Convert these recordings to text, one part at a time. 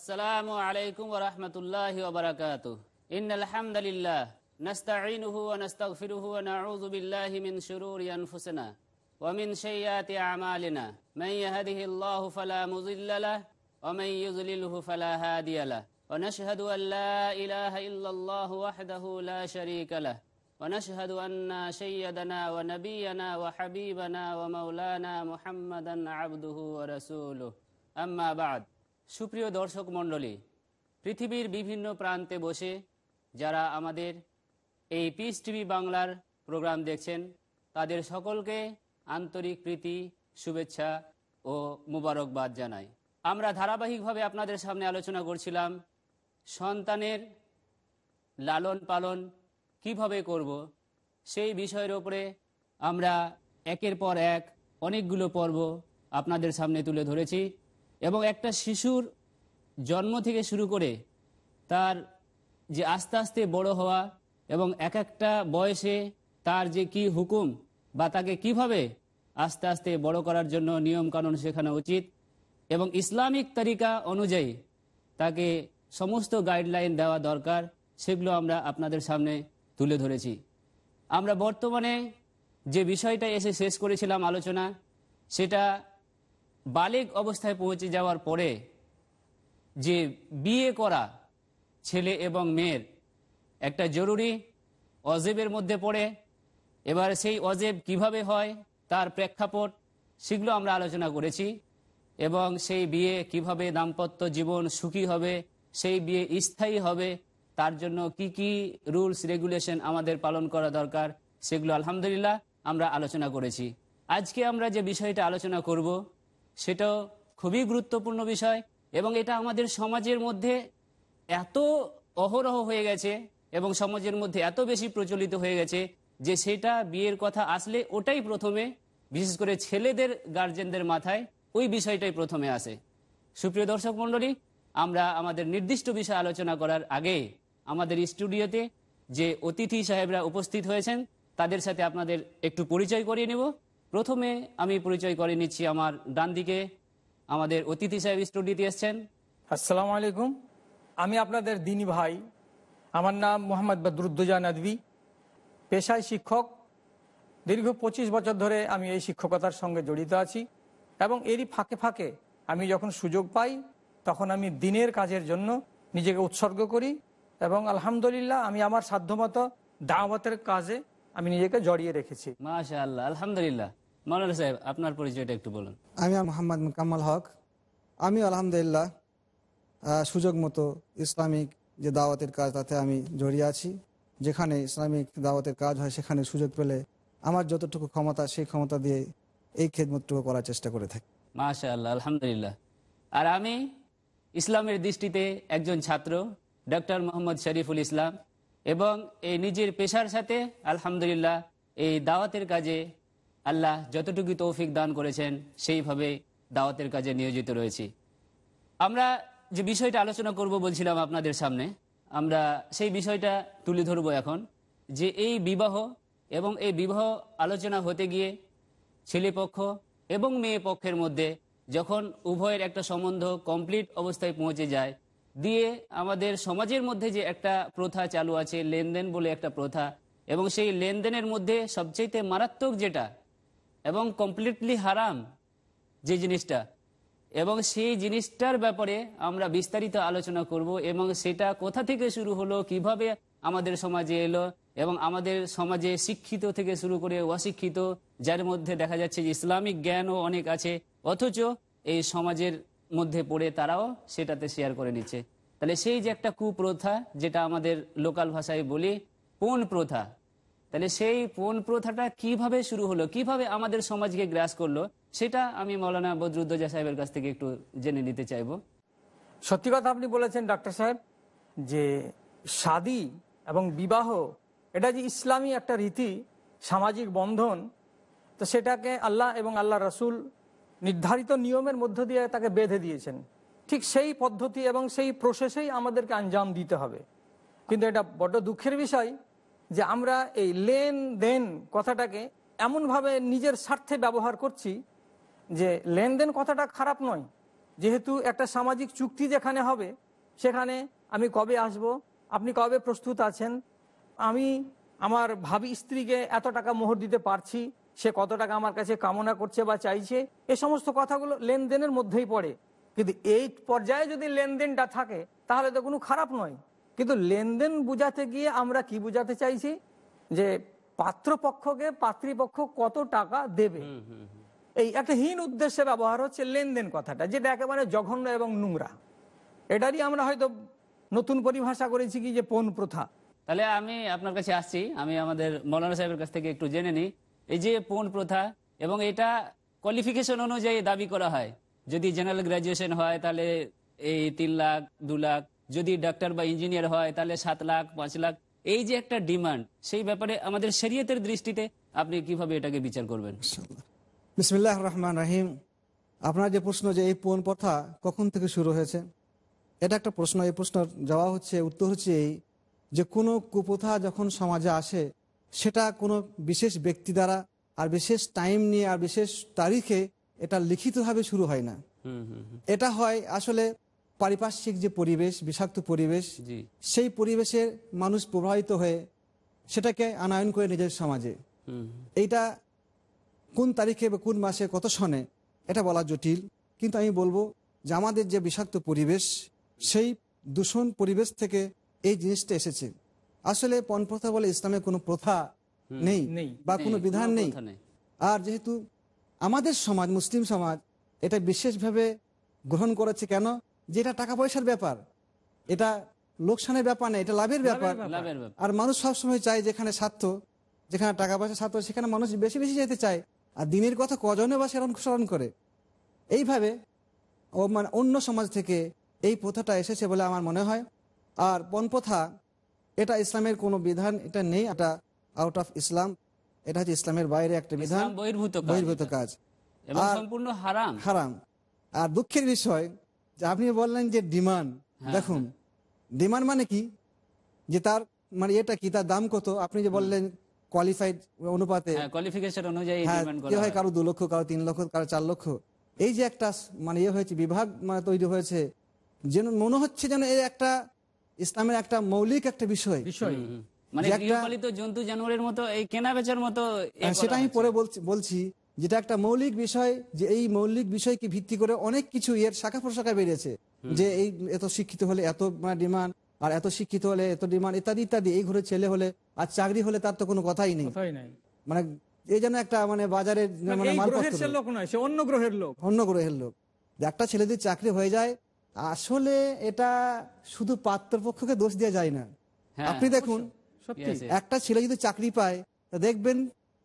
السلام عليكم ورحمة الله وبركاته إن الحمد لله نستعينه ونستغفره ونعوذ بالله من شرور أنفسنا ومن شيئات أعمالنا من يهده الله فلا مضل له ومن يضلله فلا هادي له ونشهد أن لا إله إلا الله وحده لا شريك له ونشهد أن سيدنا ونبينا وحبيبنا ومولانا محمدا عبده ورسوله أما بعد সুপ্রিয় দর্শক মণ্ডলী পৃথিবীর বিভিন্ন প্রান্তে বসে যারা আমাদের এই পিস টিভি বাংলার প্রোগ্রাম দেখছেন তাদের সকলকে আন্তরিক প্রীতি শুভেচ্ছা ও মুবারকবাদ জানাই আমরা ধারাবাহিকভাবে আপনাদের সামনে আলোচনা করছিলাম সন্তানের লালন পালন কিভাবে করব সেই বিষয়ের ওপরে আমরা একের পর এক অনেকগুলো পর্ব আপনাদের সামনে তুলে ধরেছি এবং একটা শিশুর জন্ম থেকে শুরু করে তার যে আস্তে আস্তে বড় হওয়া এবং এক একটা বয়সে তার যে কি হুকুম বা তাকে কিভাবে আস্তে আস্তে বড় করার জন্য নিয়মকানুন শেখানো উচিত এবং ইসলামিক তরিকা অনুযায়ী তাকে সমস্ত গাইডলাইন দেওয়া দরকার সেগুলো আমরা আপনাদের সামনে তুলে ধরেছি আমরা বর্তমানে যে বিষয়টা এসে শেষ করেছিলাম আলোচনা সেটা বালেক অবস্থায় পৌঁছে যাওয়ার পরে যে বিয়ে করা ছেলে এবং মেয়ের একটা জরুরি অজেবের মধ্যে পড়ে এবার সেই অজেব কিভাবে হয় তার প্রেক্ষাপট সেগুলো আমরা আলোচনা করেছি এবং সেই বিয়ে কিভাবে দাম্পত্য জীবন সুখী হবে সেই বিয়ে স্থায়ী হবে তার জন্য কি কি রুলস রেগুলেশন আমাদের পালন করা দরকার সেগুলো আলহামদুলিল্লাহ আমরা আলোচনা করেছি আজকে আমরা যে বিষয়টা আলোচনা করব সেটা খুবই গুরুত্বপূর্ণ বিষয় এবং এটা আমাদের সমাজের মধ্যে এত অহরহ হয়ে গেছে এবং সমাজের মধ্যে এত বেশি প্রচলিত হয়ে গেছে যে সেটা বিয়ের কথা আসলে ওটাই প্রথমে বিশেষ করে ছেলেদের গার্জেনদের মাথায় ওই বিষয়টাই প্রথমে আসে সুপ্রিয় দর্শক মন্ডলী আমরা আমাদের নির্দিষ্ট বিষয় আলোচনা করার আগে আমাদের স্টুডিওতে যে অতিথি সাহেবরা উপস্থিত হয়েছেন তাদের সাথে আপনাদের একটু পরিচয় করিয়ে নেব প্রথমে আমি পরিচয় করে নিচ্ছি আমার ডান দিকে আমাদের অতিথি সাহেব স্টুডিওতে এসছেন আসসালাম আলাইকুম আমি আপনাদের দিন ভাই আমার নাম মোহাম্মদ বদরুদ্দোজা নদী পেশায় শিক্ষক দীর্ঘ ২৫ বছর ধরে আমি এই শিক্ষকতার সঙ্গে জড়িত আছি এবং এরই ফাঁকে ফাঁকে আমি যখন সুযোগ পাই তখন আমি দিনের কাজের জন্য নিজেকে উৎসর্গ করি এবং আলহামদুলিল্লাহ আমি আমার সাধ্যমতো দাওয়াতের কাজে আমি নিজেকে জড়িয়ে রেখেছি আল্লাহ আলহামদুলিল্লাহ মাওলানা সাহেব আপনার পরিচয়টা একটু বলুন আমি মোহাম্মদ মুকাম্মাল হক আমি আলহামদুলিল্লাহ সুযোগ মতো ইসলামিক যে দাওয়াতের কাজ তাতে আমি জড়িয়ে আছি যেখানে ইসলামিক দাওয়াতের কাজ হয় সেখানে সুযোগ পেলে আমার যতটুকু ক্ষমতা সেই ক্ষমতা দিয়ে এই খেদমতটুকু করার চেষ্টা করে থাকি মাশা আল্লাহ আলহামদুলিল্লাহ আর আমি ইসলামের দৃষ্টিতে একজন ছাত্র ডক্টর মোহাম্মদ শরীফুল ইসলাম এবং এই নিজের পেশার সাথে আলহামদুলিল্লাহ এই দাওয়াতের কাজে আল্লাহ যতটুকু তৌফিক দান করেছেন সেইভাবে দাওয়াতের কাজে নিয়োজিত রয়েছি আমরা যে বিষয়টা আলোচনা করব বলছিলাম আপনাদের সামনে আমরা সেই বিষয়টা তুলে ধরব এখন যে এই বিবাহ এবং এই বিবাহ আলোচনা হতে গিয়ে ছেলেপক্ষ এবং মেয়ে পক্ষের মধ্যে যখন উভয়ের একটা সম্বন্ধ কমপ্লিট অবস্থায় পৌঁছে যায় দিয়ে আমাদের সমাজের মধ্যে যে একটা প্রথা চালু আছে লেনদেন বলে একটা প্রথা এবং সেই লেনদেনের মধ্যে সবচেয়ে মারাত্মক যেটা এবং কমপ্লিটলি হারাম যে জিনিসটা এবং সেই জিনিসটার ব্যাপারে আমরা বিস্তারিত আলোচনা করব এবং সেটা কোথা থেকে শুরু হলো কিভাবে আমাদের সমাজে এলো এবং আমাদের সমাজে শিক্ষিত থেকে শুরু করে অশিক্ষিত যার মধ্যে দেখা যাচ্ছে যে ইসলামিক জ্ঞানও অনেক আছে অথচ এই সমাজের মধ্যে পড়ে তারাও সেটাতে শেয়ার করে নিচ্ছে তাহলে সেই যে একটা কুপ্রথা যেটা আমাদের লোকাল ভাষায় বলি পোন প্রথা তাহলে সেই পোন প্রথাটা কিভাবে শুরু হলো কিভাবে আমাদের সমাজকে গ্রাস করলো সেটা আমি মৌলানা বদরুদ্দোজা সাহেবের কাছ থেকে একটু জেনে নিতে চাইব সত্যি কথা আপনি বলেছেন ডাক্তার সাহেব যে শাদী এবং বিবাহ এটা যে ইসলামী একটা রীতি সামাজিক বন্ধন তো সেটাকে আল্লাহ এবং আল্লাহ রসুল নির্ধারিত নিয়মের মধ্য দিয়ে তাকে বেঁধে দিয়েছেন ঠিক সেই পদ্ধতি এবং সেই প্রসেসেই আমাদেরকে আঞ্জাম দিতে হবে কিন্তু এটা বড্ড দুঃখের বিষয় যে আমরা এই লেন দেন কথাটাকে এমনভাবে নিজের স্বার্থে ব্যবহার করছি যে লেনদেন কথাটা খারাপ নয় যেহেতু একটা সামাজিক চুক্তি যেখানে হবে সেখানে আমি কবে আসব আপনি কবে প্রস্তুত আছেন আমি আমার ভাবি স্ত্রীকে এত টাকা মোহর দিতে পারছি সে কত টাকা আমার কাছে কামনা করছে বা চাইছে এ সমস্ত কথাগুলো লেনদেনের মধ্যেই পড়ে কিন্তু এই পর্যায়ে যদি লেনদেনটা থাকে তাহলে তো কোনো খারাপ নয় কিন্তু লেনদেন বুঝাতে গিয়ে আমরা কি বুঝাতে চাইছি যে পাত্রপক্ষকে পাত্রীপক্ষ কত টাকা দেবে এই একটা হীন উদ্দেশ্যে ব্যবহার হচ্ছে লেনদেন কথাটা যেটা একেবারে জঘন্য এবং নোংরা এটারই আমরা হয়তো নতুন পরিভাষা করেছি কি যে পণ প্রথা তাহলে আমি আপনার কাছে আসছি আমি আমাদের মৌলানা সাহেবের কাছ থেকে একটু জেনে নিই এই যে পোন প্রথা এবং এটা কোয়ালিফিকেশন অনুযায়ী দাবি করা হয় যদি জেনারেল গ্র্যাজুয়েশন হয় তাহলে এই তিন লাখ দু লাখ যদি ডাক্তার বা ইঞ্জিনিয়ার হয় তাহলে সাত লাখ পাঁচ লাখ এই যে একটা ডিমান্ড সেই ব্যাপারে আমাদের শরীয়তের দৃষ্টিতে আপনি কিভাবে এটাকে বিচার করবেন বিসমিল্লাহ রহমান রাহিম আপনার যে প্রশ্ন যে এই পোন প্রথা কখন থেকে শুরু হয়েছে এটা একটা প্রশ্ন এই প্রশ্নের জবাব হচ্ছে উত্তর হচ্ছে এই যে কোনো কুপ্রথা যখন সমাজে আসে সেটা কোনো বিশেষ ব্যক্তি দ্বারা আর বিশেষ টাইম নিয়ে আর বিশেষ তারিখে এটা লিখিতভাবে শুরু হয় না এটা হয় আসলে পারিপার্শ্বিক যে পরিবেশ বিষাক্ত পরিবেশ সেই পরিবেশের মানুষ প্রভাবিত হয়ে সেটাকে আনায়ন করে নিজের সমাজে এইটা কোন তারিখে বা কোন মাসে কত সনে এটা বলা জটিল কিন্তু আমি বলবো যে আমাদের যে বিষাক্ত পরিবেশ সেই দূষণ পরিবেশ থেকে এই জিনিসটা এসেছে আসলে পণপ্রথা বলে ইসলামে কোনো প্রথা নেই বা কোনো বিধান নেই আর যেহেতু আমাদের সমাজ মুসলিম সমাজ এটা বিশেষভাবে গ্রহণ করেছে কেন যে এটা টাকা পয়সার ব্যাপার এটা লোকসানের ব্যাপার না এটা লাভের ব্যাপার আর মানুষ সবসময় চায় যেখানে স্বার্থ যেখানে টাকা পয়সা স্বার্থ সেখানে মানুষ বেশি বেশি যেতে চায় আর দিনের কথা কজনে বা সেরণ স্মরণ করে এইভাবে ও মানে অন্য সমাজ থেকে এই প্রথাটা এসেছে বলে আমার মনে হয় আর পণপ্রথা এটা ইসলামের কোনো বিধান এটা নেই এটা আউট অফ ইসলাম এটা হচ্ছে ইসলামের বাইরে একটা বিধান বহির্ভূত কাজ সম্পূর্ণ হারাম হারাম আর দুঃখের বিষয় যে আপনি বললেন যে ডিমান্ড হ্যাঁ। দেখুন ডিমান্ড মানে কি যে তার মানে এটা কি তার দাম কত আপনি যে বললেন কোয়ালিফাইড অনুপাতে হ্যাঁ, হ্যাঁ, ইয়ে কারো দু লক্ষ কারো তিন লক্ষ কারো চার লক্ষ এই যে একটা মানে ইয়ে হয়েছে বিভাগ মানে তৈরি হয়েছে যেন মনে হচ্ছে যেন এই একটা ইসলামের একটা মৌলিক একটা বিষয় মানে হ্যাঁ, সেটা আমি পরে বলছি যেটা একটা মৌলিক বিষয় যে এই মৌলিক বিষয়কে ভিত্তি করে অনেক কিছু শাখা প্রশাখা বেড়েছে যে এই এত শিক্ষিত হলে এত ডিমান্ড আর এত শিক্ষিত হলে এত ডিমান্ড ইত্যাদি ইত্যাদি এই ঘরে ছেলে হলে আর চাকরি হলে তার তো কোনো কথাই নেই মানে এই যেন একটা মানে বাজারের মানে, মানে অন্য গ্রহের লোক অন্য গ্রহের লোক একটা ছেলে যদি চাকরি হয়ে যায় আসলে এটা শুধু পাত্র পক্ষকে দোষ দেওয়া যায় না হ্যাঁ। আপনি দেখুন একটা ছেলে যদি চাকরি পায় তা দেখবেন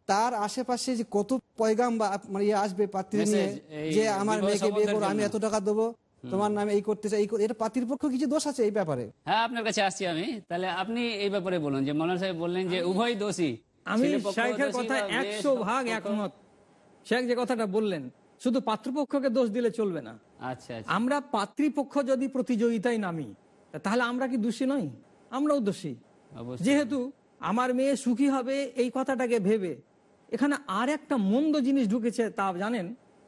তার আশেপাশে যে কত পয়গাম বা মানে ইয়ে আসবে পাত্রী নিয়ে যে আমার মেয়েকে বিয়ে করো আমি এত টাকা দেবো তোমার নামে এই করতে চাই এটা পাতির পক্ষ কিছু দোষ আছে এই ব্যাপারে হ্যাঁ আপনার কাছে আসছি আমি তাহলে আপনি এই ব্যাপারে বলুন যে মনোজ সাহেব বললেন যে উভয় দোষী আমি শেখের কথা একশো ভাগ একমত শেখ যে কথাটা বললেন শুধু পাত্রপক্ষকে দোষ দিলে চলবে না আচ্ছা, আচ্ছা। আমরা পাতৃপক্ষ যদি প্রতিযোগিতায় নামি তাহলে আমরা কি দোষী নই আমরাও দোষী যেহেতু আমার মেয়ে সুখী হবে এই কথাটাকে ভেবে এখানে আর একটা মন্দ জিনিস ঢুকেছে তা জানেন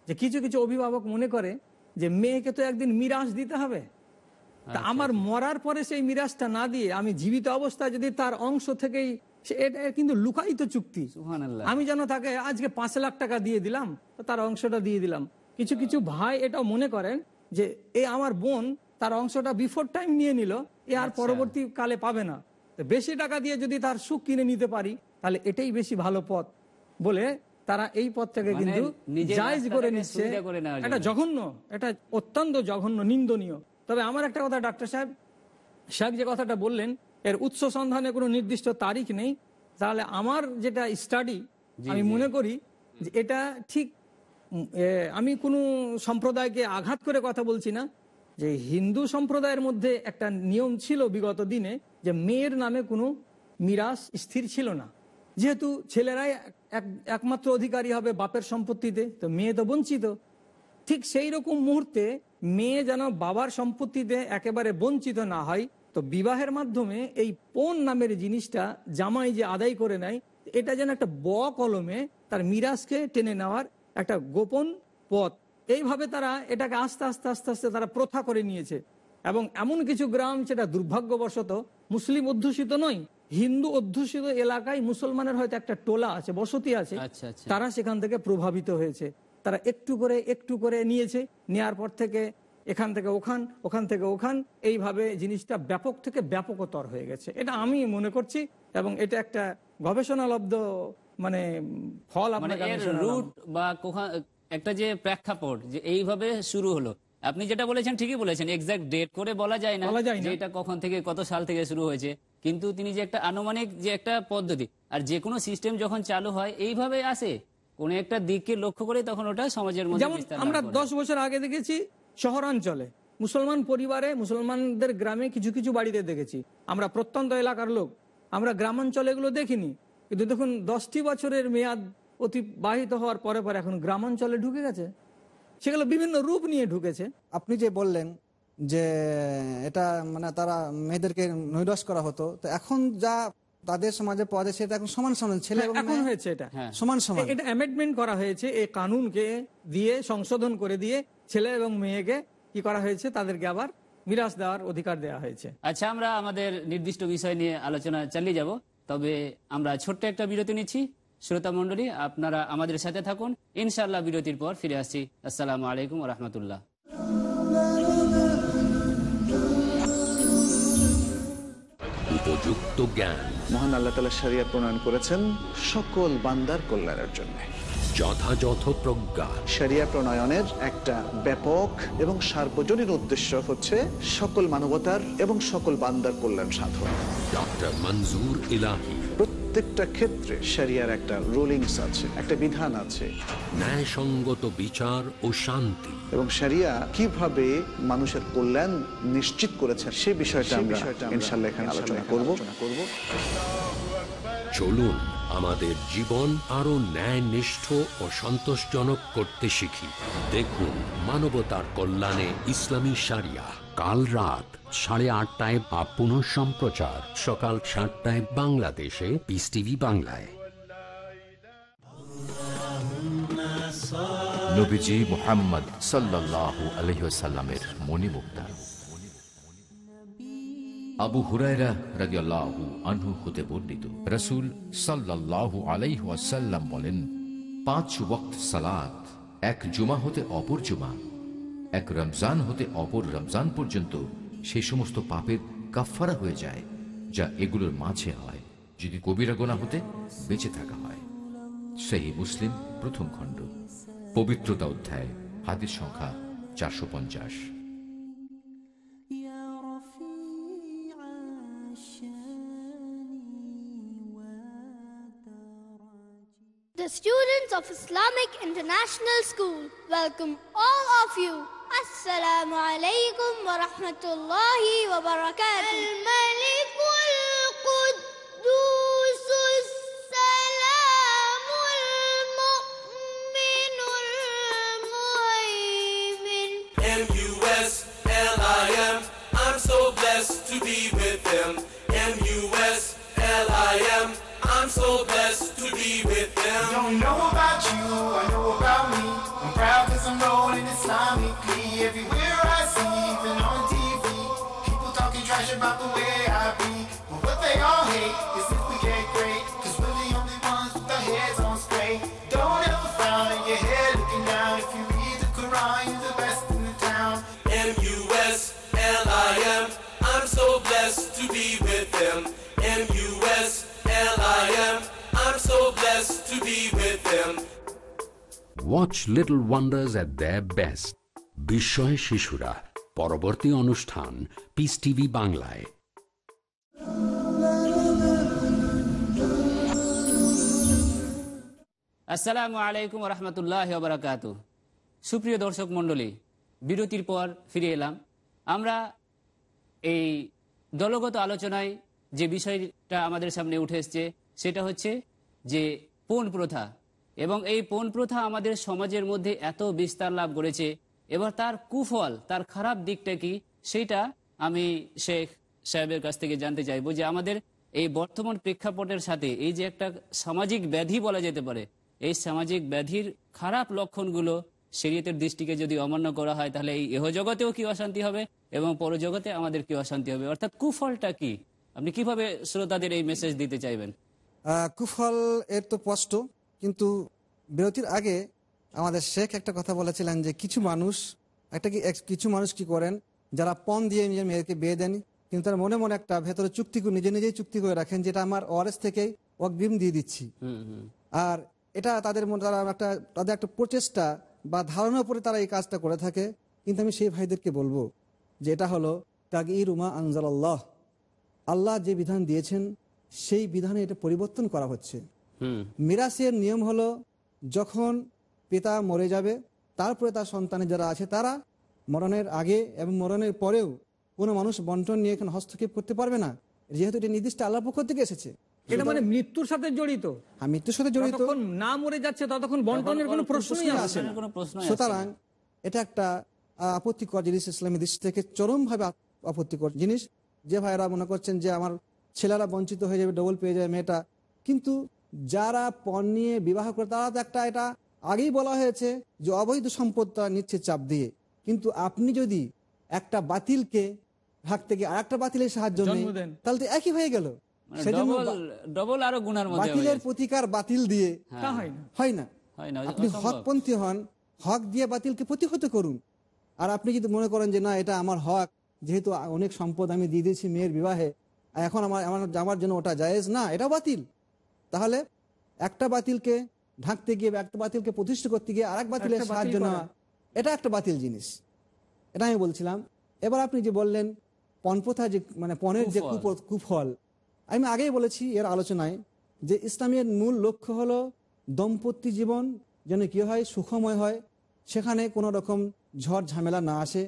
যে কিছু কিছু অভিভাবক মনে করে যে মেয়েকে তো একদিন মিরাজ দিতে হবে তা আচ্ছা, আমার আচ্ছা। মরার পরে সেই মিরাজটা না দিয়ে আমি জীবিত অবস্থায় যদি তার অংশ থেকেই সে এটা কিন্তু লুকায়িত চুক্তি আমি যেন তাকে আজকে পাঁচ লাখ টাকা দিয়ে দিলাম তার অংশটা দিয়ে দিলাম কিছু কিছু ভাই এটা মনে করেন যে এ আমার বোন তার অংশটা বিফোর টাইম নিয়ে নিল এ আর আচ্ছা। পরবর্তী কালে পাবে না বেশি টাকা দিয়ে যদি তার সুখ কিনে নিতে পারি তাহলে এটাই বেশি ভালো পথ বলে তারা এই পথ থেকে মানে কিন্তু এটা জঘন্য এটা অত্যন্ত জঘন্য নিন্দনীয় তবে আমার একটা কথা ডাক্তার সাহেব সাহেব যে কথাটা বললেন এর উৎস সন্ধানে কোনো নির্দিষ্ট তারিখ নেই তাহলে আমার যেটা স্টাডি আমি মনে করি যে এটা ঠিক আমি কোনো সম্প্রদায়কে আঘাত করে কথা বলছি না যে হিন্দু সম্প্রদায়ের মধ্যে একটা নিয়ম ছিল বিগত দিনে যে মেয়ের নামে কোনো মিরাস স্থির ছিল না যেহেতু ছেলেরাই একমাত্র অধিকারী হবে বাপের সম্পত্তিতে তো মেয়ে তো বঞ্চিত ঠিক সেই রকম মুহূর্তে মেয়ে যেন বাবার সম্পত্তিতে একেবারে বঞ্চিত না হয় তো বিবাহের মাধ্যমে এই পণ নামের জিনিসটা জামাই যে আদায় করে নেয় এটা যেন একটা ব কলমে তার মিরাজকে টেনে নেওয়ার একটা গোপন পথ এইভাবে তারা এটাকে আস্তে আস্তে আস্তে আস্তে তারা প্রথা করে নিয়েছে এবং এমন কিছু গ্রাম সেটা দুর্ভাগ্যবশত মুসলিম অধ্যুষিত নয় হিন্দু অধ্যুষিত এলাকায় মুসলমানের হয়তো একটা টোলা আছে বসতি আছে আচ্ছা, আচ্ছা। তারা সেখান থেকে প্রভাবিত হয়েছে তারা একটু করে একটু করে নিয়েছে নেয়ার পর থেকে এখান থেকে ওখান ওখান থেকে ওখান এইভাবে জিনিসটা ব্যাপক থেকে ব্যাপকতর হয়ে গেছে এটা আমি মনে করছি এবং এটা একটা গবেষণালব্ধ মানে ফল মানে রুট বা একটা যে প্রেক্ষাপট যে এইভাবে শুরু হলো আপনি যেটা বলেছেন ঠিকই বলেছেন এক্সাক্ট ডেট করে বলা যায় না যে এটা কখন থেকে কত সাল থেকে শুরু হয়েছে কিন্তু তিনি যে একটা আনুমানিক যে একটা পদ্ধতি আর যে কোনো সিস্টেম যখন চালু হয় এইভাবে আসে কোন একটা দিককে লক্ষ্য করে তখন ওটা সমাজের মধ্যে আমরা দশ বছর আগে দেখেছি শহরাঞ্চলে মুসলমান পরিবারে মুসলমানদের গ্রামে কিছু কিছু বাড়িতে দেখেছি আমরা প্রত্যন্ত এলাকার লোক আমরা গ্রামাঞ্চলে এগুলো দেখিনি কিন্তু দেখুন দশটি বছরের মেয়াদ অতিবাহিত হওয়ার পরে পরে এখন গ্রামাঞ্চলে ঢুকে গেছে সেগুলো বিভিন্ন রূপ নিয়ে ঢুকেছে আপনি যে বললেন যে এটা মানে তারা মেয়েদেরকে নৈরস করা হতো তো এখন যা তাদের সমাজে পাওয়া যায় সেটা এখন সমান সমান ছেলে হ্যাঁ, এখন হয়েছে এটা সমান সমান এটা অ্যামেন্ডমেন্ট করা হয়েছে এই কানুনকে দিয়ে সংশোধন করে দিয়ে ছেলে এবং মেয়েকে কি করা হয়েছে তাদেরকে আবার মিরাজ দেওয়ার অধিকার দেওয়া হয়েছে আচ্ছা আমরা আমাদের নির্দিষ্ট বিষয় নিয়ে আলোচনা চালিয়ে যাব তবে আমরা ছোট্ট একটা বিরতি নিচ্ছি শ্রোতা মন্ডলী আপনারা আমাদের সাথে থাকুন ইনশাল্লাহ বিরতির পর ফিরে আসছি আসসালামু আলাইকুম রহমতুল্লাহ উপযুক্ত জ্ঞান মহান আল্লাহ তালা সারিয়া প্রণয়ন করেছেন সকল বান্দার কল্যাণের জন্য যথাযথ প্রজ্ঞা সেরিয়া প্রণয়নের একটা ব্যাপক এবং সার্বজনীন উদ্দেশ্য হচ্ছে সকল মানবতার এবং সকল বান্দার কল্যাণ সাধন ডক্টর মঞ্জুর ইলাহি প্রত্যেকটা ক্ষেত্রে একটা আছে একটা বিধান আছে ন্যায়সঙ্গত বিচার ও শান্তি এবং কিভাবে মানুষের কল্যাণ নিশ্চিত করেছে সে বিষয়টা ইনশাল্লাহ এখানে আলোচনা চলুন আমাদের জীবন আরো ন্যায়নিষ্ঠ ও সন্তোষজনক করতে শিখি দেখুন মানবতার কল্যাণে ইসলামী সারিয়া কাল রাত সাড়ে আটটায় বা পুনঃ সম্প্রচার সকাল সাতটায় বাংলাদেশে পিস টিভি বাংলায় নবীজি মোহাম্মদ সাল্লাহ আলহ্লামের মণিমুক্তা আবু হুরায়রা আনহু হতে বর্ণিত রসুল সাল্লাহু আলাইহাসাল্লাম বলেন পাঁচ ওক্ত সালাত এক জুমা হতে অপর জুমা এক রমজান হতে অপর রমজান পর্যন্ত সেই সমস্ত পাপের কাফারা হয়ে যায় যা এগুলোর মাঝে হয় যদি কবিরা গোনা হতে বেঁচে থাকা হয় সেই মুসলিম প্রথম খণ্ড পবিত্রতা অধ্যায় হাতির সংখ্যা চারশো পঞ্চাশ The students of Islamic International School welcome all of you. Assalamu alaikum wa rahmatullahi wa barakatuh. them. M U S L I M. I'm so blessed to be with them. Watch Little Wonders at their best. বিস্ময় শিশুরা পরবর্তী অনুষ্ঠান piece TV বাংলায় আসসালামু আলাইকুম রহমতুল্লাহ বারাকাতু সুপ্রিয় দর্শক মণ্ডলী বিরতির পর ফিরে এলাম আমরা এই দলগত আলোচনায় যে বিষয়টা আমাদের সামনে উঠে এসছে সেটা হচ্ছে যে পণ প্রথা এবং এই পণ প্রথা আমাদের সমাজের মধ্যে এত বিস্তার লাভ করেছে এবার তার কুফল তার খারাপ দিকটা কি সেটা আমি শেখ সাহেবের কাছ থেকে জানতে চাইবো যে আমাদের এই বর্তমান প্রেক্ষাপটের সাথে এই যে একটা সামাজিক ব্যাধি বলা যেতে পারে এই সামাজিক ব্যাধির খারাপ লক্ষণগুলো শরীয়তের দৃষ্টিকে যদি অমান্য করা হয় তাহলে এই এহ জগতেও কি অশান্তি হবে এবং পরজগতে আমাদের কি অশান্তি হবে অর্থাৎ কুফলটা কি আপনি কিভাবে শ্রোতাদের এই মেসেজ দিতে চাইবেন কুফল এর তো স্পষ্ট কিন্তু বিরতির আগে আমাদের শেখ একটা কথা বলেছিলেন যে কিছু মানুষ একটা কি কিছু মানুষ কি করেন যারা পণ দিয়ে নিজের মেয়েকে বিয়ে দেন কিন্তু তার মনে মনে একটা ভেতরে চুক্তি নিজে নিজেই চুক্তি করে রাখেন যেটা আমার ওয়ারেস থেকেই অগ্রিম দিয়ে দিচ্ছি আর এটা তাদের মনে তারা একটা তাদের একটা প্রচেষ্টা বা ধারণার উপরে তারা এই কাজটা করে থাকে কিন্তু আমি সেই ভাইদেরকে বলবো যে এটা হলো তাগি রুমা আনজাল্লাহ আল্লাহ যে বিধান দিয়েছেন সেই বিধানে এটা পরিবর্তন করা হচ্ছে মিরাসের নিয়ম হলো যখন পিতা মরে যাবে তারপরে তার সন্তানের যারা আছে তারা মরণের আগে এবং মরণের পরেও কোনো মানুষ বন্টন নিয়ে এখানে হস্তক্ষেপ করতে পারবে না যেহেতু এটা নির্দিষ্ট আল্লাহর পক্ষ থেকে এসেছে এটা মানে মৃত্যুর সাথে জড়িত হ্যাঁ, মৃত্যুর সাথে জড়িত না মরে যাচ্ছে বন্টনের কোনো সুতরাং এটা একটা আপত্তিকর জিনিস ইসলামী দৃষ্টি থেকে চরম ভাবে আপত্তিকর জিনিস যে ভাইরা মনে করছেন যে আমার ছেলেরা বঞ্চিত হয়ে যাবে ডবল পেয়ে যাবে মেয়েটা কিন্তু যারা পণ নিয়ে বিবাহ করে তারা তো একটা এটা আগেই বলা হয়েছে যে অবৈধ সম্পদটা নিচ্ছে চাপ দিয়ে কিন্তু আপনি যদি একটা বাতিলকে ভাগ থেকে আর একটা বাতিলের সাহায্য নেই তাহলে তো একই হয়ে গেল মানে বাতিলের প্রতিকার বাতিল দিয়ে হ্যাঁ। হয় না আপনি হকপন্থী হন হক দিয়ে বাতিলকে প্রতিহত করুন আর আপনি যদি মনে করেন যে না এটা আমার হক যেহেতু অনেক সম্পদ আমি দিয়ে দিয়েছি মেয়ের বিবাহে এখন আমার আমার যাওয়ার জন্য ওটা জায়েজ না এটা বাতিল তাহলে একটা বাতিলকে ঢাকতে গিয়ে একটা বাতিলকে প্রতিষ্ঠা করতে গিয়ে আর এক বাতিলের সাহায্য না এটা একটা বাতিল জিনিস এটা আমি বলছিলাম এবার আপনি যে বললেন পণপ্রথা যে মানে পণের যে কুফল আমি আগেই বলেছি এর আলোচনায় যে ইসলামের মূল লক্ষ্য হলো দম্পতি জীবন যেন কি হয় সুখময় হয় সেখানে কোনো রকম ঝড় ঝামেলা না আসে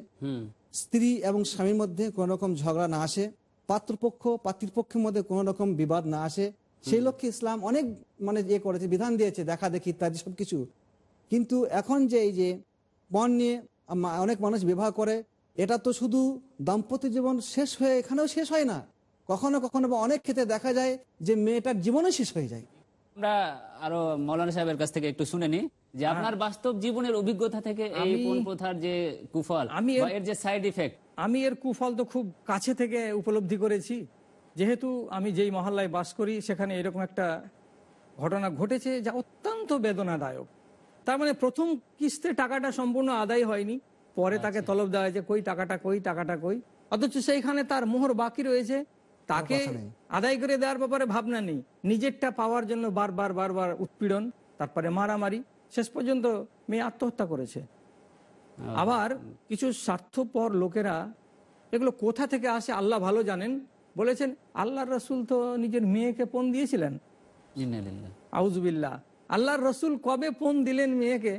স্ত্রী এবং স্বামীর মধ্যে কোনো রকম ঝগড়া না আসে পাত্রপক্ষ পাত্রীপক্ষের মধ্যে কোনো রকম বিবাদ না আসে সেই লক্ষ্যে ইসলাম অনেক মানে ইয়ে করেছে বিধান দিয়েছে দেখা দেখি ইত্যাদি সব কিছু কিন্তু এখন যে এই যে বন নিয়ে অনেক মানুষ বিবাহ করে এটা তো শুধু দাম্পত্য জীবন শেষ হয়ে এখানেও শেষ হয় না কখনো কখনো বা অনেক ক্ষেত্রে দেখা যায় যে মেয়েটার জীবনও শেষ হয়ে যায় আমরা আরো মৌলানা সাহেবের কাছ থেকে একটু শুনে নিই যে হ্যাঁ। আপনার বাস্তব জীবনের অভিজ্ঞতা থেকে এই পণ যে কুফল আমি এর যে সাইড ইফেক্ট আমি এর কুফল তো খুব কাছে থেকে উপলব্ধি করেছি যেহেতু আমি যেই মহল্লায় বাস করি সেখানে এরকম একটা ঘটনা ঘটেছে যা অত্যন্ত বেদনাদায়ক তার মানে প্রথম কিস্তে টাকাটা সম্পূর্ণ আদায় হয়নি পরে তাকে আচ্ছা। তলব দেওয়া হয়েছে কই টাকাটা কই টাকাটা কই অথচ সেইখানে তার মোহর বাকি রয়েছে তাকে আদায় করে দেওয়ার ব্যাপারে ভাবনা নেই নিজেরটা পাওয়ার জন্য বারবার বারবার উৎপীড়ন তারপরে মারামারি শেষ পর্যন্ত মেয়ে আত্মহত্যা করেছে আবার কিছু স্বার্থপর লোকেরা এগুলো কোথা থেকে আসে আল্লাহ ভালো জানেন বলেছেন আল্লাহ রসুল তো নিজের মেয়েকে পণ দিয়েছিলেন আউজবিল্লা আল্লাহর রসুল কবে পণ দিলেন মেয়েকে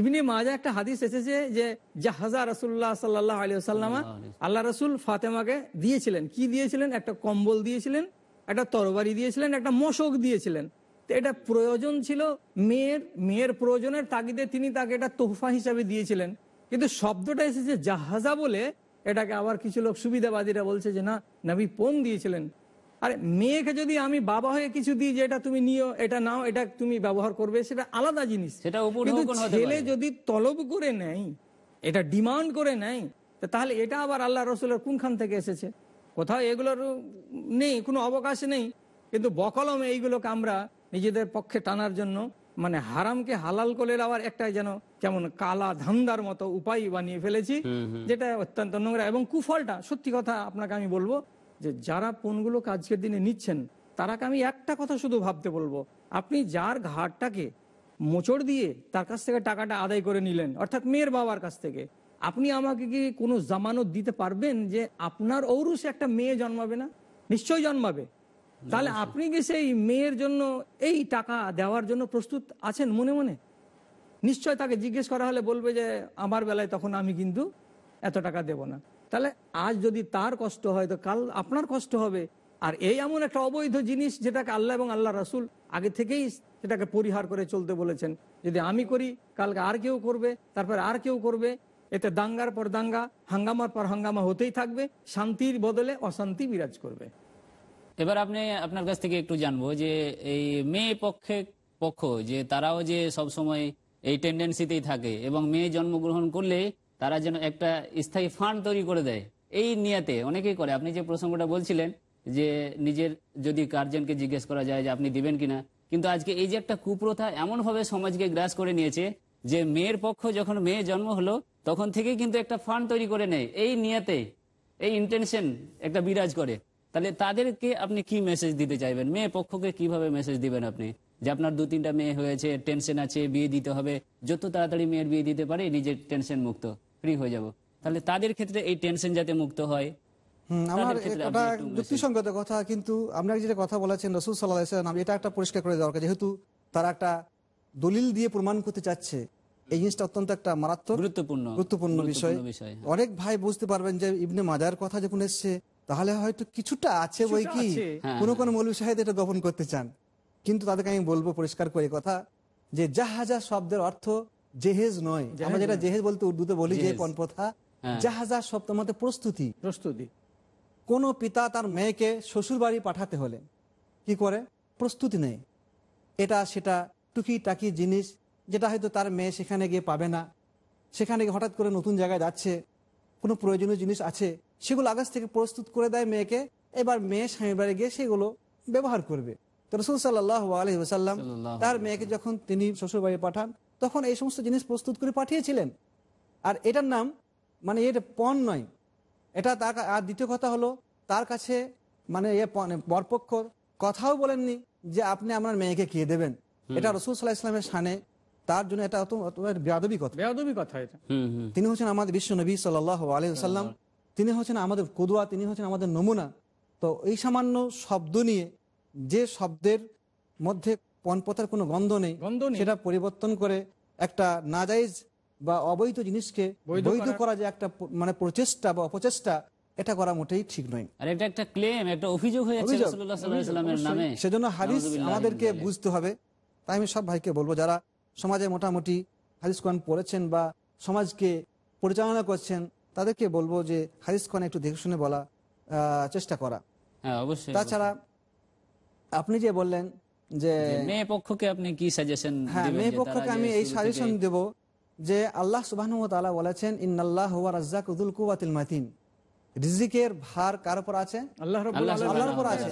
ইভিনি মাজা একটা হাদিস এসেছে যে জাহাজা রসুল্লাহ সাল্লাহ আলী সাল্লামা আল্লাহ রসুল ফাতেমাকে দিয়েছিলেন কি দিয়েছিলেন একটা কম্বল দিয়েছিলেন একটা তরবারি দিয়েছিলেন একটা মশক দিয়েছিলেন এটা প্রয়োজন ছিল মেয়ের মেয়ের প্রয়োজনের তাগিদে তিনি তাকে এটা তোহফা হিসাবে দিয়েছিলেন কিন্তু শব্দটা এসেছে জাহাজা বলে এটাকে আবার কিছু লোক সুবিধাবাদীরা বলছে যে না নাবি পোন দিয়েছিলেন আরে মেয়েকে যদি আমি বাবা হয়ে কিছু দিই যে এটা তুমি নিও এটা নাও এটা তুমি ব্যবহার করবে সেটা আলাদা জিনিস ছেলে যদি তলব করে নেয় এটা ডিমান্ড করে নেয় তাহলে এটা আবার আল্লাহ রসুলের কোনখান থেকে এসেছে কোথাও এগুলোর নেই কোনো অবকাশ নেই কিন্তু বকলমে এইগুলোকে আমরা নিজেদের পক্ষে টানার জন্য মানে হারামকে হালাল করে আবার একটা যেন কেমন কালা ধান্দার মতো উপায় বানিয়ে ফেলেছি যেটা অত্যন্ত নোংরা এবং কুফলটা সত্যি কথা আপনাকে আমি বলবো যে যারা পণগুলো আজকের দিনে নিচ্ছেন তারাকে আমি একটা কথা শুধু ভাবতে বলবো আপনি যার ঘাটটাকে মোচড় দিয়ে তার কাছ থেকে টাকাটা আদায় করে নিলেন অর্থাৎ মেয়ের বাবার কাছ থেকে আপনি আমাকে কি কোনো জামানত দিতে পারবেন যে আপনার ঔরুষে একটা মেয়ে জন্মাবে না নিশ্চয়ই জন্মাবে তাহলে আপনি কি সেই মেয়ের জন্য এই টাকা দেওয়ার জন্য প্রস্তুত আছেন মনে মনে নিশ্চয় তাকে জিজ্ঞেস করা হলে বলবে যে আমার বেলায় তখন আমি কিন্তু এত টাকা দেব না তাহলে আজ যদি তার কষ্ট হয় তো কাল আপনার কষ্ট হবে আর এই এমন একটা অবৈধ জিনিস যেটাকে আল্লাহ এবং আল্লাহ রাসুল আগে থেকেই সেটাকে পরিহার করে চলতে বলেছেন যদি আমি করি কালকে আর কেউ করবে তারপর আর কেউ করবে এতে দাঙ্গার পর দাঙ্গা হাঙ্গামার পর হাঙ্গামা হতেই থাকবে শান্তির বদলে অশান্তি বিরাজ করবে এবার আপনি আপনার কাছ থেকে একটু জানবো যে এই মেয়ে পক্ষে পক্ষ যে তারাও যে সব সময় এই টেন্ডেন্সিতেই থাকে এবং মেয়ে জন্মগ্রহণ করলে তারা যেন একটা স্থায়ী ফান্ড তৈরি করে দেয় এই নিয়াতে অনেকেই করে আপনি যে প্রসঙ্গটা বলছিলেন যে নিজের যদি গার্জেনকে জিজ্ঞেস করা যায় যে আপনি দিবেন কিনা কিন্তু আজকে এই যে একটা কুপ্রথা এমনভাবে সমাজকে গ্রাস করে নিয়েছে যে মেয়ের পক্ষ যখন মেয়ে জন্ম হলো তখন থেকে কিন্তু একটা ফান্ড তৈরি করে নেয় এই নিয়াতে এই ইন্টেনশন একটা বিরাজ করে তাহলে তাদেরকে আপনি কি মেসেজ দিতে চাইবেন মেয়ে পক্ষকে কিভাবে মেসেজ দিবেন আপনি যে আপনার দু তিনটা মেয়ে হয়েছে টেনশন আছে বিয়ে দিতে হবে যত তাড়াতাড়ি মেয়ের বিয়ে দিতে পারে নিজের টেনশন মুক্ত ফ্রি হয়ে যাব তাহলে তাদের ক্ষেত্রে এই টেনশন যাতে মুক্ত হয় অনেক ভাই বুঝতে পারবেন যে ইবনে মাজার কথা যখন এসছে তাহলে হয়তো কিছুটা আছে বই কি হ্যাঁ, কোনো হ্যাঁ। কোনো মৌলী সাহেব এটা গোপন করতে চান কিন্তু তাদেরকে আমি বলবো পরিষ্কার করে কথা যে জাহাজা শব্দের অর্থ জেহেজ নয় আমরা যেটা জেহেজ বলতে উর্দুতে বলি যে কোন প্রথা হ্যাঁ। জাহাজা শব্দ মতে প্রস্তুতি প্রস্তুতি কোন পিতা তার মেয়েকে শ্বশুর বাড়ি পাঠাতে হলে কি করে প্রস্তুতি নেই এটা সেটা টুকি টাকি জিনিস যেটা হয়তো তার মেয়ে সেখানে গিয়ে পাবে না সেখানে গিয়ে হঠাৎ করে নতুন জায়গায় যাচ্ছে কোনো প্রয়োজনীয় জিনিস আছে সেগুলো আগাছ থেকে প্রস্তুত করে দেয় মেয়েকে এবার মেয়ে স্বামীর বাড়ি গিয়ে সেগুলো ব্যবহার করবে তো রসুল সাল্লাহ আলহিহাসাল্লাম তার মেয়েকে যখন তিনি শ্বশুর বাড়ি পাঠান তখন এই সমস্ত জিনিস প্রস্তুত করে পাঠিয়েছিলেন আর এটার নাম মানে এটা পণ নয় এটা তার আর দ্বিতীয় কথা হলো তার কাছে মানে এ বরপক্ষর কথাও বলেননি যে আপনি আপনার মেয়েকে কে দেবেন এটা রসুল সাল্লাহ ইসলামের সানে তার জন্য এটা বেয়াদবি কথা বেয়াদবি কথা এটা তিনি হচ্ছেন আমাদের বিশ্ব নবী সাল আলহিহাল্লাম তিনি হচ্ছেন আমাদের কুদুয়া তিনি হচ্ছেন আমাদের নমুনা তো এই সামান্য শব্দ নিয়ে যে শব্দের মধ্যে পনপথের কোনো গন্ধ নেই সেটা পরিবর্তন করে একটা নাজাইজ বা অবৈধ জিনিসকে বৈধ করা যে একটা মানে প্রচেষ্টা বা অপচেষ্টা এটা করা মোটেই ঠিক নয় সেজন্য হাদিস আমাদেরকে বুঝতে হবে তাই আমি সব ভাইকে বলবো যারা সমাজে মোটামুটি হাদিস কোরআন পড়েছেন বা সমাজকে পরিচালনা করছেন তাদেরকে বলবো যে হাদিস কোরআন একটু দেখে শুনে বলা চেষ্টা করা হ্যাঁ, তাছাড়া আপনি যে বললেন যে মেয়ে পক্ষকে আপনি কি সাজেশন হ্যাঁ মেয়ে পক্ষকে আমি এই সাজেশন দেব যে আল্লাহ সুবাহ বলেছেন ইন্নআল্লাহ রাজ্জাক উদুল কুবাতিল মাতিন রিজিকের ভার কার উপর আছে আল্লাহর উপর আছে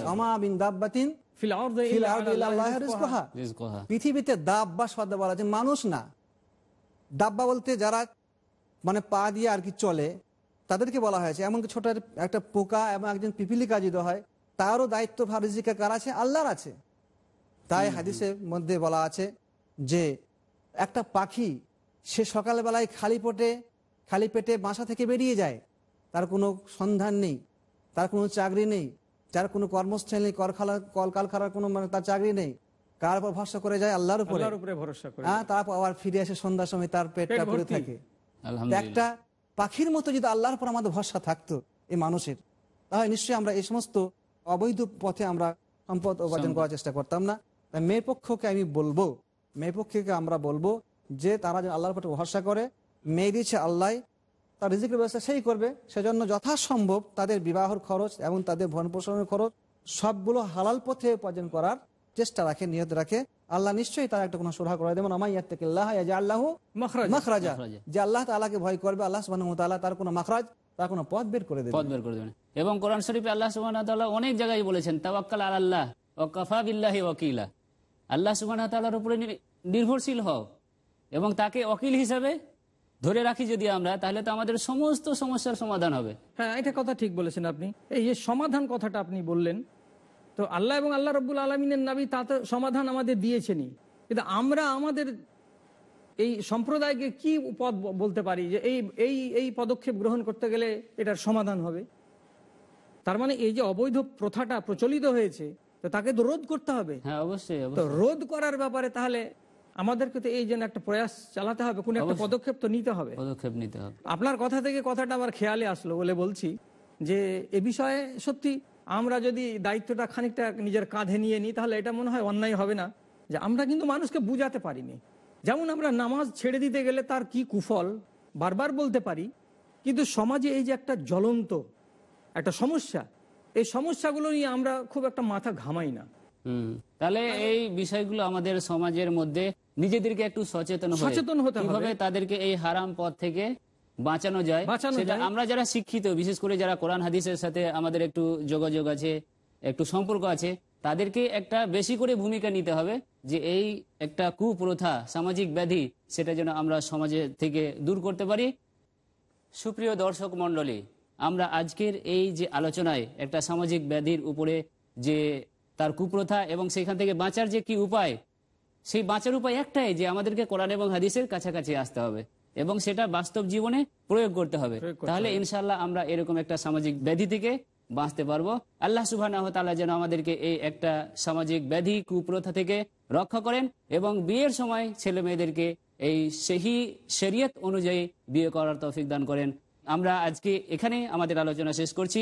পৃথিবীতে দাব্বা শব্দ বলা আছে মানে মানুষ না দাব্বা বলতে যারা মানে পা দিয়ে আর কি চলে তাদেরকে বলা হয়েছে এমনকি ছোট একটা পোকা এবং একজন পিপিলি কাজিত হয় তারও দায়িত্ব ভার রিজিকে কার আছে আল্লাহর আছে তাই হাদিসের মধ্যে বলা আছে যে একটা পাখি সে সকালবেলায় খালি পটে খালি পেটে বাসা থেকে বেরিয়ে যায় তার কোনো সন্ধান নেই তার কোনো চাকরি নেই যার কোনো কর্মস্থল নেই করখালা কলকারখানার কোনো মানে তার চাকরি নেই কার উপর ভরসা করে যায় আল্লাহর উপরে হ্যাঁ তারপর আবার ফিরে আসে সন্ধ্যার সময় তার পেটটা পড়ে থাকে একটা পাখির মতো যদি আল্লাহর উপর আমাদের ভরসা থাকতো এই মানুষের তাহলে নিশ্চয়ই আমরা এই সমস্ত অবৈধ পথে আমরা সম্পদ উপার্জন করার চেষ্টা করতাম না তাই মেয়ের পক্ষকে আমি বলবো মেয়ের পক্ষকে আমরা বলবো যে তারা যেন আল্লাহর উপর ভরসা করে মেয়ে দিয়েছে আল্লাহ তার রিজিকের ব্যবস্থা সেই করবে সেজন্য যথাসম্ভব তাদের বিবাহর খরচ এবং তাদের ভরণ পোষণের খরচ সবগুলো হালাল পথে উপার্জন করার চেষ্টা রাখে নিয়ত রাখে আল্লাহ নিশ্চয়ই তার একটা কোনো সুরাহ করে দেবেন আমার থেকে আল্লাহ মখরাজা যে আল্লাহ তালাকে ভয় করবে আল্লাহ সুবাহ তার কোনো মখরাজ তার কোনো পথ বের করে দেবে পথ বের করে দেবেন এবং কোরআন শরীফ আল্লাহ সুবাহ অনেক জায়গায় বলেছেন তাওয়াক্কাল আল্লাহ ও কফা বিল্লাহি ওকিলা আল্লাহ সুবাহ তাল্লাহর উপরে নির্ভরশীল হও এবং তাকে অকিল হিসাবে ধরে রাখি যদি আমরা তাহলে তো আমাদের সমস্ত সমস্যার সমাধান হবে হ্যাঁ এটা কথা ঠিক বলেছেন আপনি এই যে সমাধান কথাটা আপনি বললেন তো আল্লাহ এবং আল্লাহ রব্বুল আলমিনের নাবি তো সমাধান আমাদের দিয়েছেনই কিন্তু আমরা আমাদের এই সম্প্রদায়কে কি পদ বলতে পারি যে এই এই এই পদক্ষেপ গ্রহণ করতে গেলে এটার সমাধান হবে তার মানে এই যে অবৈধ প্রথাটা প্রচলিত হয়েছে তো তাকে তো রোধ করতে হবে হ্যাঁ অবশ্যই রোধ করার ব্যাপারে তাহলে আমাদেরকে তো এই জন্য একটা প্রয়াস চালাতে হবে কোন একটা পদক্ষেপ তো নিতে হবে পদক্ষেপ নিতে হবে আপনার কথা থেকে কথাটা আমার খেয়ালে আসলো বলে বলছি যে এ বিষয়ে সত্যি আমরা যদি দায়িত্বটা খানিকটা নিজের কাঁধে নিয়ে নিই তাহলে এটা মনে হয় অন্যায় হবে না যে আমরা কিন্তু মানুষকে বুঝাতে পারিনি যেমন আমরা নামাজ ছেড়ে দিতে গেলে তার কি কুফল বারবার বলতে পারি কিন্তু সমাজে এই যে একটা জ্বলন্ত একটা সমস্যা এই সমস্যাগুলো নিয়ে আমরা খুব একটা মাথা ঘামাই না তাহলে মানে এই বিষয়গুলো আমাদের সমাজের মধ্যে নিজেদেরকে একটু সচেতন সচেতন হতে হবে তাদেরকে এই হারাম পথ থেকে বাঁচানো যায় সেটা আমরা যারা শিক্ষিত বিশেষ করে যারা কোরআন হাদিসের সাথে আমাদের একটু যোগাযোগ আছে একটু সম্পর্ক আছে তাদেরকে একটা বেশি করে ভূমিকা নিতে হবে যে এই একটা কুপ্রথা সামাজিক ব্যাধি সেটা যেন আমরা সমাজে থেকে দূর করতে পারি সুপ্রিয় দর্শক মন্ডলী আমরা আজকের এই যে আলোচনায় একটা সামাজিক ব্যাধির উপরে যে তার কুপ্রথা এবং সেখান থেকে বাঁচার যে কি উপায় সেই বাঁচার উপায় একটাই যে আমাদেরকে কোরআন এবং হাদিসের কাছাকাছি আসতে হবে এবং সেটা বাস্তব জীবনে প্রয়োগ করতে হবে তাহলে ইনশাল্লাহ আমরা এরকম একটা সামাজিক ব্যাধি থেকে বাঁচতে পারবো আল্লাহ সুবাহ যেন আমাদেরকে এই একটা সামাজিক ব্যাধি কুপ্রথা থেকে রক্ষা করেন এবং বিয়ের সময় ছেলে মেয়েদেরকে এই সেহি শরিয়ত অনুযায়ী বিয়ে করার তৌফিক দান করেন আমরা আজকে এখানে আমাদের আলোচনা শেষ করছি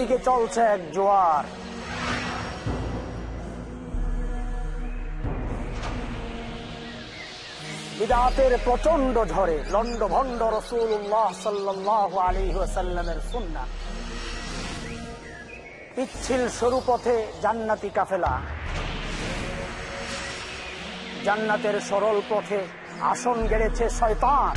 চারিদিকে চলছে এক জোয়ার বিদাতের প্রচন্ড ঝড়ে লন্ড ভন্ড রসুল্লাহ সাল্লাহ আলিহাসাল্লামের সুন্না পিচ্ছিল সরুপথে জান্নাতি কাফেলা জান্নাতের সরল পথে আসন গেড়েছে শয়তান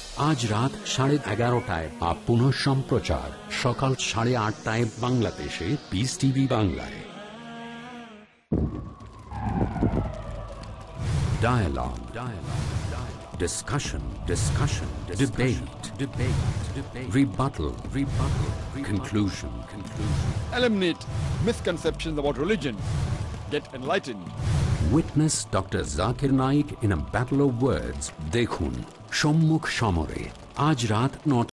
আজ রাত সাড়ে এগারোটায় বা পুনঃ সম্প্রচার সকাল সাড়ে আটটায় বাংলাদেশে পিস টিভি বাংলায় Dialogue. Dialogue. Dialogue. Discussion. Discussion. Discussion. Debate. Debate. Debate. Rebuttal. Rebuttal. Rebuttal. Conclusion. Conclusion. Eliminate misconceptions about religion. Get enlightened. Witness Dr. Zakir Naik in a battle of words. Dekhun. সম্মুখ সমরে আজ রাত not